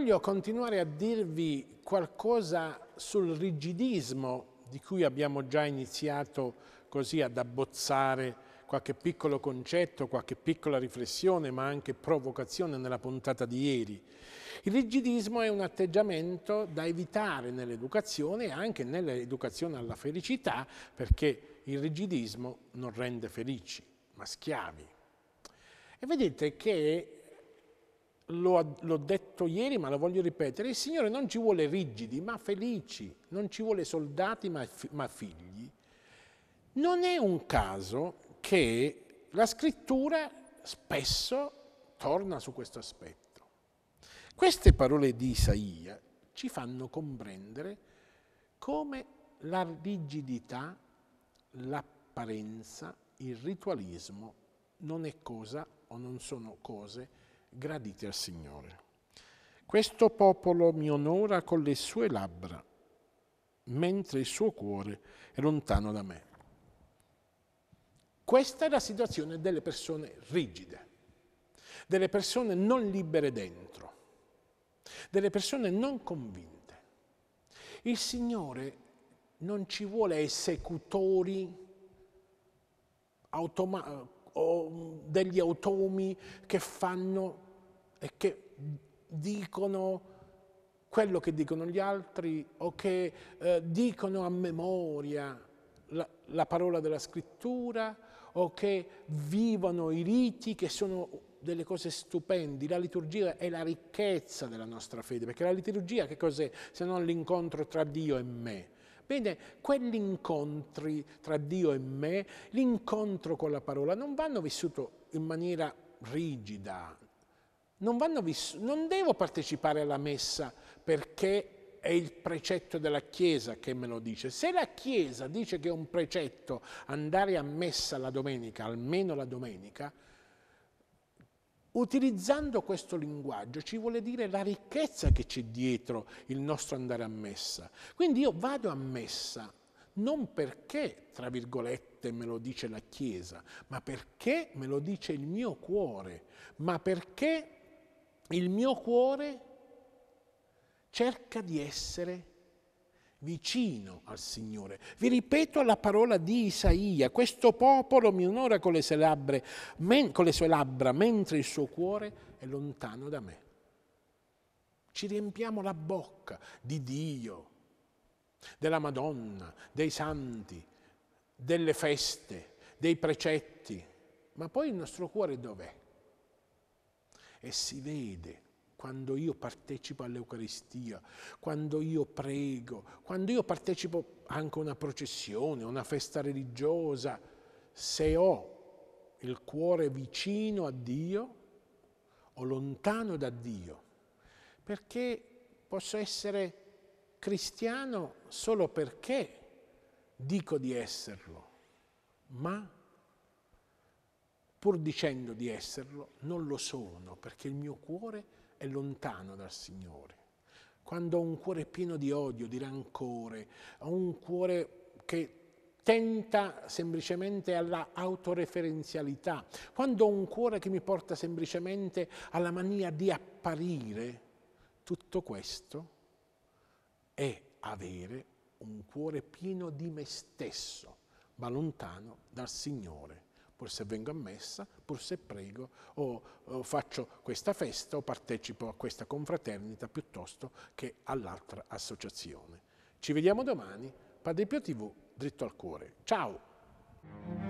Voglio continuare a dirvi qualcosa sul rigidismo di cui abbiamo già iniziato così ad abbozzare qualche piccolo concetto, qualche piccola riflessione, ma anche provocazione nella puntata di ieri. Il rigidismo è un atteggiamento da evitare nell'educazione e anche nell'educazione alla felicità, perché il rigidismo non rende felici, ma schiavi. E vedete che l'ho detto ieri ma lo voglio ripetere, il Signore non ci vuole rigidi ma felici, non ci vuole soldati ma, ma figli. Non è un caso che la scrittura spesso torna su questo aspetto. Queste parole di Isaia ci fanno comprendere come la rigidità, l'apparenza, il ritualismo non è cosa o non sono cose gradite al Signore. Questo popolo mi onora con le sue labbra, mentre il suo cuore è lontano da me. Questa è la situazione delle persone rigide, delle persone non libere dentro, delle persone non convinte. Il Signore non ci vuole esecutori automatici o mm, degli automi che fanno e che dicono quello che dicono gli altri o che eh, dicono a memoria la, la parola della scrittura o che vivono i riti che sono delle cose stupendi. La liturgia è la ricchezza della nostra fede, perché la liturgia che cos'è se non l'incontro tra Dio e me? Bene, quegli incontri tra Dio e me, l'incontro con la parola, non vanno vissuti in maniera rigida. Non, non devo partecipare alla messa perché è il precetto della Chiesa che me lo dice. Se la Chiesa dice che è un precetto andare a messa la domenica, almeno la domenica, Utilizzando questo linguaggio ci vuole dire la ricchezza che c'è dietro il nostro andare a messa. Quindi io vado a messa non perché, tra virgolette, me lo dice la Chiesa, ma perché me lo dice il mio cuore, ma perché il mio cuore cerca di essere vicino al Signore. Vi ripeto la parola di Isaia, questo popolo mi onora con le, labbra, con le sue labbra mentre il suo cuore è lontano da me. Ci riempiamo la bocca di Dio, della Madonna, dei santi, delle feste, dei precetti, ma poi il nostro cuore dov'è? E si vede quando io partecipo all'Eucaristia, quando io prego, quando io partecipo anche a una processione, a una festa religiosa, se ho il cuore vicino a Dio o lontano da Dio, perché posso essere cristiano solo perché dico di esserlo, ma pur dicendo di esserlo non lo sono perché il mio cuore è lontano dal Signore. Quando ho un cuore pieno di odio, di rancore, ho un cuore che tenta semplicemente alla autoreferenzialità, quando ho un cuore che mi porta semplicemente alla mania di apparire, tutto questo è avere un cuore pieno di me stesso, ma lontano dal Signore pur se vengo a messa, pur se prego o, o faccio questa festa o partecipo a questa confraternita piuttosto che all'altra associazione. Ci vediamo domani, Padre Pio TV, dritto al cuore. Ciao!